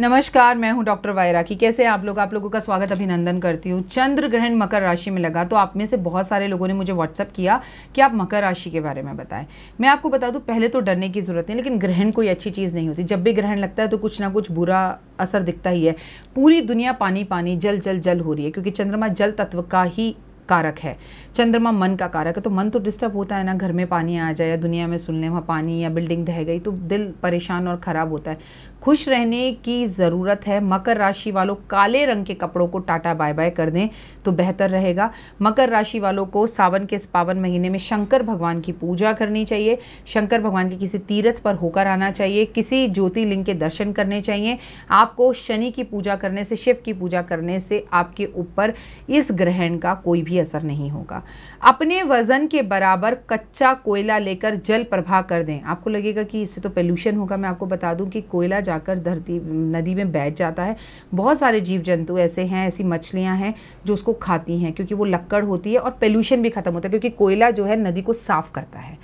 नमस्कार मैं हूं डॉक्टर वायरा की कैसे आप लोग आप लोगों का स्वागत अभिनंदन करती हूं चंद्र ग्रहण मकर राशि में लगा तो आप में से बहुत सारे लोगों ने मुझे व्हाट्सअप किया कि आप मकर राशि के बारे में बताएं मैं आपको बता दूं पहले तो डरने की ज़रूरत है लेकिन ग्रहण कोई अच्छी चीज़ नहीं होती जब भी ग्रहण लगता है तो कुछ ना कुछ बुरा असर दिखता ही है पूरी दुनिया पानी पानी जल जल जल हो रही है क्योंकि चंद्रमा जल तत्व का ही कारक है चंद्रमा मन का कारक है तो मन तो डिस्टर्ब होता है ना घर में पानी आ जाए या दुनिया में सुन लें वहाँ पानी या बिल्डिंग ढह गई तो दिल परेशान और ख़राब होता है खुश रहने की ज़रूरत है मकर राशि वालों काले रंग के कपड़ों को टाटा बाय बाय कर दें तो बेहतर रहेगा मकर राशि वालों को सावन के इस पावन महीने में शंकर भगवान की पूजा करनी चाहिए शंकर भगवान के किसी तीर्थ पर होकर आना चाहिए किसी ज्योतिर्लिंग के दर्शन करने चाहिए आपको शनि की पूजा करने से शिव की पूजा करने से आपके ऊपर इस ग्रहण का कोई भी भी असर नहीं होगा अपने वज़न के बराबर कच्चा कोयला लेकर जल प्रभा कर दें आपको लगेगा कि इससे तो पोल्यूशन होगा मैं आपको बता दूं कि कोयला जाकर धरती नदी में बैठ जाता है बहुत सारे जीव जंतु ऐसे हैं ऐसी मछलियाँ हैं जो उसको खाती हैं क्योंकि वो लक्कड़ होती है और पोल्यूशन भी ख़त्म होता है क्योंकि कोयला जो है नदी को साफ़ करता है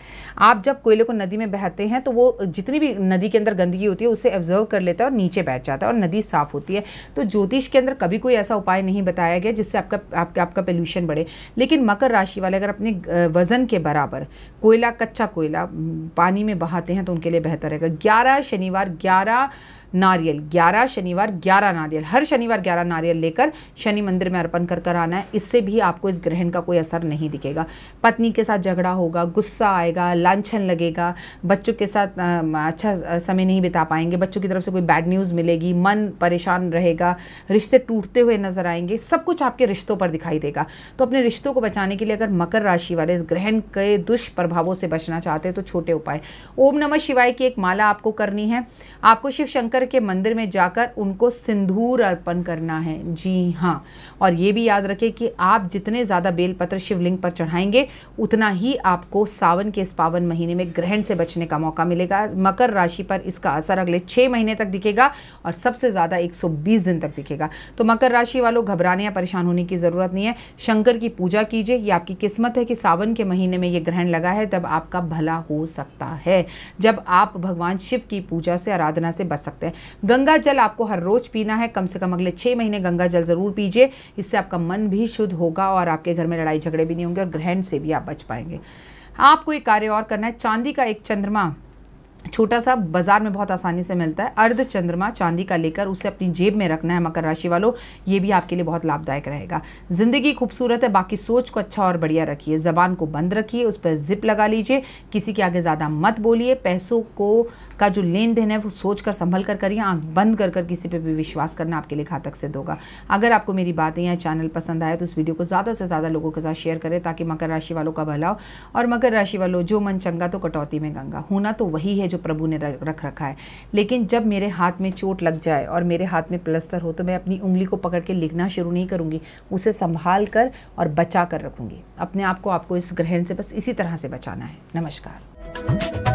आप जब कोयले को नदी में बहते हैं तो वो जितनी भी नदी के अंदर गंदगी होती है उसे एब्जर्व कर लेता है और नीचे बैठ जाता है और नदी साफ़ होती है तो ज्योतिष के अंदर कभी कोई ऐसा उपाय नहीं बताया गया जिससे आपका आपका आपका पोल्यूशन बढ़े पड़े लेकिन मकर राशि वाले अगर अपने वज़न के बराबर कोयला कच्चा कोयला पानी में बहाते हैं तो उनके लिए बेहतर रहेगा ग्यारह शनिवार ग्यारह नारियल ग्यारह शनिवार ग्यारह नारियल हर शनिवार ग्यारह नारियल लेकर शनि मंदिर में अर्पण कर कर आना है इससे भी आपको इस ग्रहण का कोई असर नहीं दिखेगा पत्नी के साथ झगड़ा होगा गुस्सा आएगा लांछन लगेगा बच्चों के साथ अच्छा समय नहीं बिता पाएंगे बच्चों की तरफ से कोई बैड न्यूज़ मिलेगी मन परेशान रहेगा रिश्ते टूटते हुए नजर आएंगे सब कुछ आपके रिश्तों पर दिखाई देगा तो अपने रिश्तों को बचाने के लिए अगर मकर राशि वाले इस ग्रहण के दुष्प्रभावों से बचना चाहते हैं तो छोटे उपाय ओम नमः शिवाय की एक माला आपको करनी है आपको शिव शंकर के मंदिर में जाकर उनको सिंदूर अर्पण करना है जी हाँ और ये भी याद रखें कि आप जितने ज़्यादा बेलपत्र शिवलिंग पर चढ़ाएंगे उतना ही आपको सावन के इस पावन महीने में ग्रहण से बचने का मौका मिलेगा मकर राशि पर इसका असर अगले छः महीने तक दिखेगा और सबसे ज़्यादा एक दिन तक दिखेगा तो मकर राशि वालों घबराने या परेशान होने की ज़रूरत नहीं है शंकर की पूजा कीजिए ये आपकी किस्मत है कि सावन के महीने में ये ग्रहण लगा है तब आपका भला हो सकता है जब आप भगवान शिव की पूजा से आराधना आराधना से बच सकते हैं गंगा जल आपको हर रोज़ पीना है कम से कम अगले छह महीने गंगा जल ज़रूर पीजिए इससे आपका मन भी शुद्ध होगा और आपके घर में लड़ाई झगड़े भी नहीं होंगे और ग्रहण से भी आप बच पाएंगे आपको एक कार्य और करना है चांदी का एक चंद्रमा छोटा सा बाजार में बहुत आसानी से मिलता है अर्ध चंद्रमा चांदी का लेकर उसे अपनी जेब में रखना है मकर राशि वालों ये भी आपके लिए बहुत लाभदायक रहेगा जिंदगी खूबसूरत है बाकी सोच को अच्छा और बढ़िया रखिए जबान को बंद रखिए उस पर जिप लगा लीजिए किसी के आगे ज़्यादा मत बोलिए पैसों को का जो लेन देन है वो सोच कर संभल कर करिए आँख बंद कर कर किसी पर भी विश्वास करना आपके लिए घातक सिद्ध होगा अगर आपको मेरी बातें या चैनल पसंद आए तो उस वीडियो को ज़्यादा से ज़्यादा लोगों के साथ शेयर करें ताकि मकर राशि वालों का भला हो और मकर राशि वालों जो मन चंगा तो कटौती में गंगा होना तो वही है जो प्रभु ने रख रखा है लेकिन जब मेरे हाथ में चोट लग जाए और मेरे हाथ में प्लस्तर हो तो मैं अपनी उंगली को पकड़ के लिखना शुरू नहीं करूँगी उसे संभाल कर और बचा कर रखूँगी अपने आप को आपको इस ग्रहण से बस इसी तरह से बचाना है नमस्कार